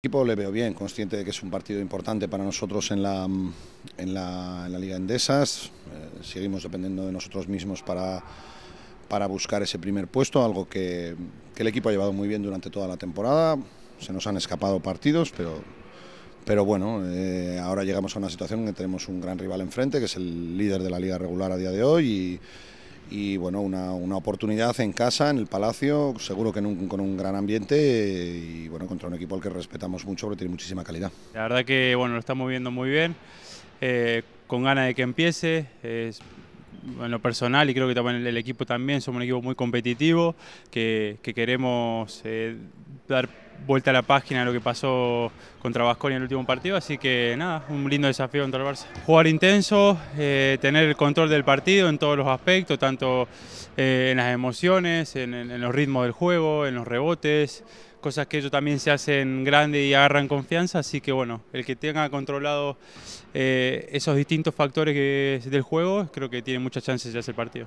El equipo le veo bien, consciente de que es un partido importante para nosotros en la, en la, Liga Endesas. Eh, seguimos dependiendo de nosotros mismos para, para buscar ese primer puesto, algo que, el equipo ha llevado muy bien durante toda la temporada. Se nos han escapado partidos, pero, pero bueno, eh, ahora llegamos a una situación en que tenemos un gran rival enfrente, que es el líder de la liga regular a día de hoy y bueno, una, oportunidad en casa, en el Palacio, seguro que con un gran ambiente y bueno, contra un equipo al que respetamos mucho porque tiene muchísima calidad. La verdad que bueno, lo estamos viendo muy bien, eh, con ganas de que empiece, es, en lo personal y creo que también el, el equipo también, somos un equipo muy competitivo, que, queremos... Eh, dar vuelta a la página a lo que pasó contra Vasconia en el último partido, así que nada, un lindo desafío contra el Barça. Jugar intenso, eh, tener el control del partido en todos los aspectos, tanto eh, en las emociones, en, los ritmos del juego, en los rebotes, cosas que ellos también se hacen grande y agarran confianza, así que bueno, el que tenga controlado eh, esos distintos factores del juego, creo que tiene muchas chances de hacer partido.